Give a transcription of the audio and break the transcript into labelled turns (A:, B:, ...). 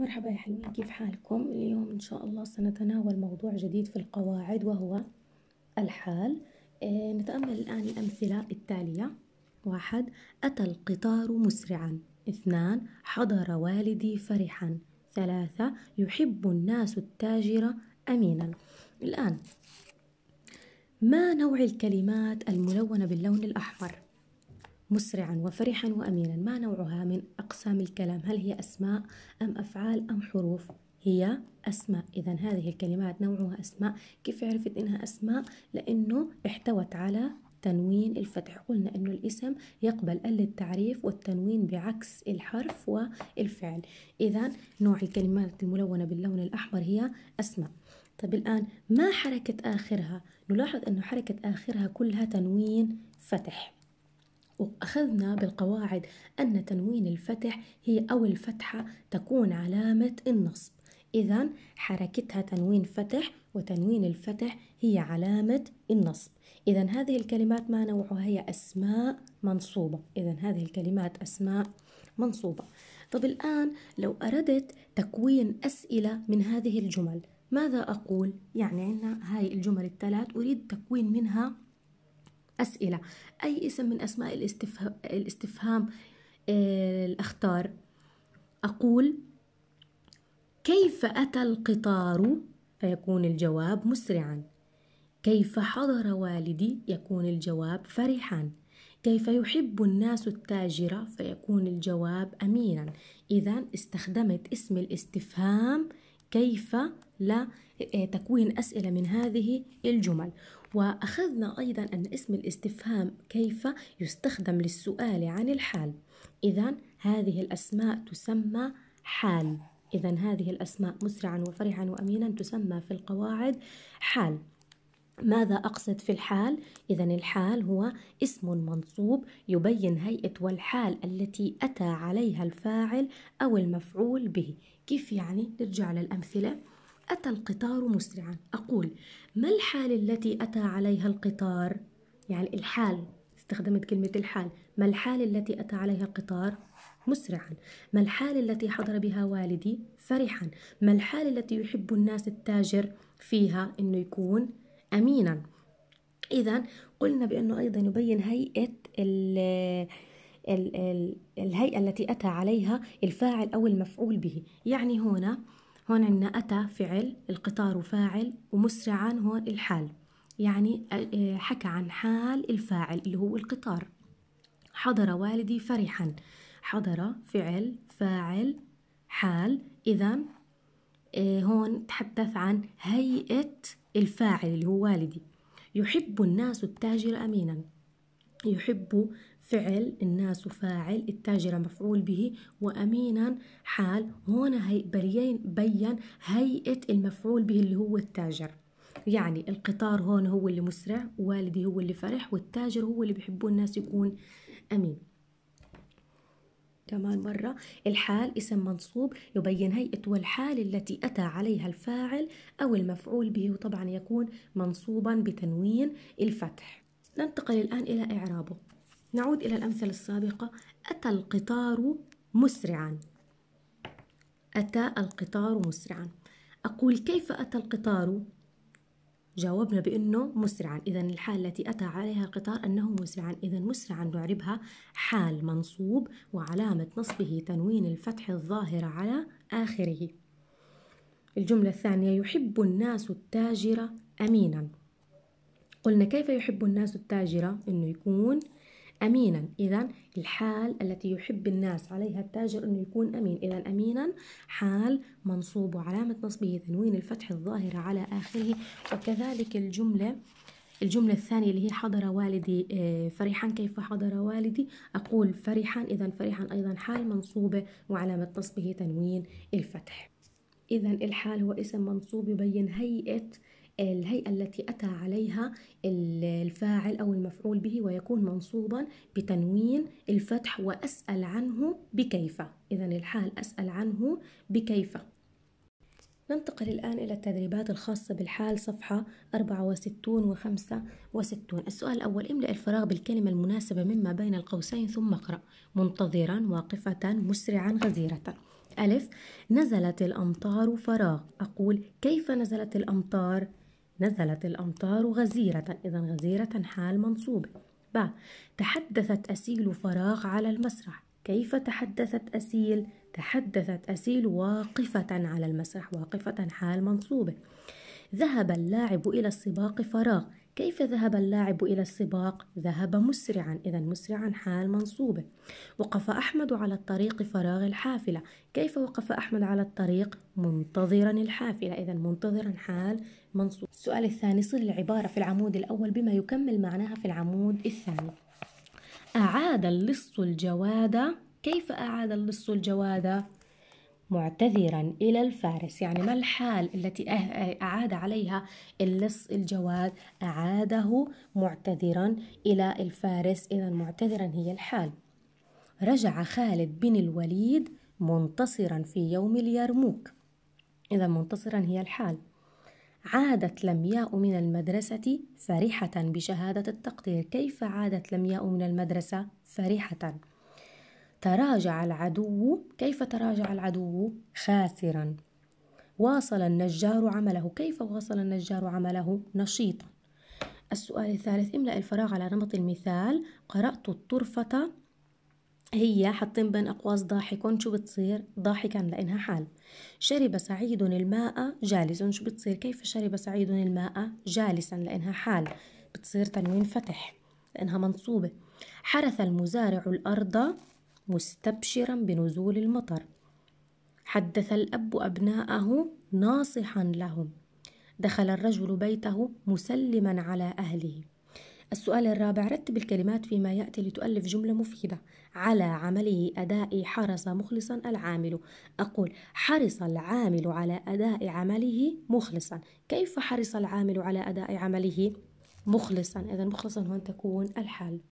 A: مرحبا يا حلوين كيف حالكم؟ اليوم إن شاء الله سنتناول موضوع جديد في القواعد وهو الحال آه، نتأمل الآن الأمثلة التالية واحد أتى القطار مسرعا اثنان حضر والدي فرحا ثلاثة يحب الناس التاجر أمينا الآن ما نوع الكلمات الملونة باللون الأحمر؟ مسرعا وفرحا وأمينا ما نوعها من أقسام الكلام هل هي أسماء أم أفعال أم حروف هي أسماء إذا هذه الكلمات نوعها أسماء كيف عرفت إنها أسماء لأنه احتوت على تنوين الفتح قلنا أنه الاسم يقبل أل للتعريف والتنوين بعكس الحرف والفعل إذا نوع الكلمات الملونة باللون الأحمر هي أسماء طب الآن ما حركة آخرها نلاحظ أنه حركة آخرها كلها تنوين فتح وأخذنا بالقواعد أن تنوين الفتح هي أو الفتحة تكون علامة النصب إذا حركتها تنوين فتح وتنوين الفتح هي علامة النصب إذا هذه الكلمات ما نوعها هي أسماء منصوبة إذا هذه الكلمات أسماء منصوبة طب الآن لو أردت تكوين أسئلة من هذه الجمل ماذا أقول؟ يعني عندنا هاي الجمل الثلاث أريد تكوين منها أسئلة أي اسم من أسماء الاستفهام, آه، الأختار أقول كيف أتى القطار فيكون الجواب مسرعا كيف حضر والدي يكون الجواب فرحا كيف يحب الناس التاجر فيكون الجواب امينا اذا استخدمت اسم الاستفهام كيف لتكوين آه، أسئلة من هذه الجمل وأخذنا أيضا أن اسم الاستفهام كيف يستخدم للسؤال عن الحال إذا هذه الأسماء تسمى حال إذا هذه الأسماء مسرعا وفرحا وأمينا تسمى في القواعد حال ماذا أقصد في الحال؟ إذا الحال هو اسم منصوب يبين هيئة والحال التي أتى عليها الفاعل أو المفعول به، كيف يعني؟ نرجع للأمثلة، أتى القطار مسرعا أقول ما الحال التي أتى عليها القطار؟ يعني الحال استخدمت كلمة الحال ما الحال التي أتى عليها القطار؟ مسرعا ما الحال التي حضر بها والدي؟ فرحا ما الحال التي يحب الناس التاجر فيها أنه يكون أمينا إذا قلنا بأنه أيضا يبين هيئة ال الهيئة التي أتى عليها الفاعل أو المفعول به يعني هنا هون عندنا أتى فعل القطار فاعل ومسرعا هون الحال يعني حكى عن حال الفاعل اللي هو القطار حضر والدي فرحا حضر فعل فاعل حال إذا هون تحدث عن هيئة الفاعل اللي هو والدي يحب الناس التاجر أمينا يحب فعل الناس فاعل التاجر مفعول به وأمينا حال هنا هي بين هيئة المفعول به اللي هو التاجر يعني القطار هون هو اللي مسرع والدي هو اللي فرح والتاجر هو اللي بحبه الناس يكون أمين كمان مرة الحال اسم منصوب يبين هيئة والحال التي أتى عليها الفاعل أو المفعول به وطبعا يكون منصوبا بتنوين الفتح ننتقل الآن إلى إعرابه نعود إلى الأمثلة السابقة أتى القطار مسرعا أتى القطار مسرعا أقول كيف أتى القطار؟ جاوبنا بأنه مسرعا إذا الحال التي أتى عليها القطار أنه مسرعا إذا مسرعا نعربها حال منصوب وعلامة نصبه تنوين الفتح الظاهر على آخره الجملة الثانية يحب الناس التاجر أمينا قلنا كيف يحب الناس التاجر أنه يكون أمينا إذا الحال التي يحب الناس عليها التاجر أنه يكون أمين إذا أمينا حال منصوب وعلامة نصبه تنوين الفتح الظاهرة على آخره وكذلك الجملة الجملة الثانية اللي هي حضر والدي آه، فرحا كيف حضر والدي أقول فرحا إذا فرحا أيضا حال منصوبة وعلامة نصبه تنوين الفتح إذا الحال هو اسم منصوب يبين هيئة الهيئة التي أتى عليها الفاعل أو المفعول به ويكون منصوبا بتنوين الفتح وأسأل عنه بكيف إذا الحال أسأل عنه بكيف ننتقل الآن إلى التدريبات الخاصة بالحال صفحة 64 و 65 السؤال الأول املأ الفراغ بالكلمة المناسبة مما بين القوسين ثم اقرأ منتظرا واقفة مسرعا غزيرة ألف نزلت الأمطار فراغ أقول كيف نزلت الأمطار نزلت الأمطار غزيرة إذا غزيرة حال منصوبة ب تحدثت أسيل فراغ على المسرح كيف تحدثت أسيل؟ تحدثت أسيل واقفة على المسرح واقفة حال منصوبة ذهب اللاعب إلى السباق فراغ كيف ذهب اللاعب إلى السباق؟ ذهب مسرعا إذا مسرعا حال منصوبة وقف أحمد على الطريق فراغ الحافلة كيف وقف أحمد على الطريق؟ منتظرا الحافلة إذا منتظرا حال منصوب السؤال الثاني صل العبارة في العمود الأول بما يكمل معناها في العمود الثاني أعاد اللص الجواد كيف أعاد اللص الجواد معتذرا إلى الفارس يعني ما الحال التي أه- أه- أعاد عليها اللص الجواد أعاده معتذرا إلى الفارس إذا معتذرا هي الحال رجع خالد بن الوليد منتصرا في يوم اليرموك إذا منتصرا هي الحال عادت لمياء من المدرسة فرحة بشهادة التقدير كيف عادت لمياء من المدرسة فرحة تراجع العدو كيف تراجع العدو خاسرا واصل النجار عمله كيف واصل النجار عمله نشيطا السؤال الثالث املأ الفراغ على نمط المثال قرأت الطرفة هي حاطين بين أقواس ضاحك شو بتصير ضاحكا لأنها حال شرب سعيد الماء جالسا شو بتصير كيف شرب سعيد الماء جالسا لأنها حال بتصير تنوين فتح لأنها منصوبة حرث المزارع الأرض مستبشرا بنزول المطر حدث الاب ابناءه ناصحا لهم دخل الرجل بيته مسلما على اهله السؤال الرابع رتب الكلمات فيما يأتي لتؤلف جملة مفيدة على عمله أداء حرص مخلصا العامل أقول حرص العامل على أداء عمله مخلصا كيف حرص العامل على أداء عمله مخلصا إذا مخلصا هون تكون الحال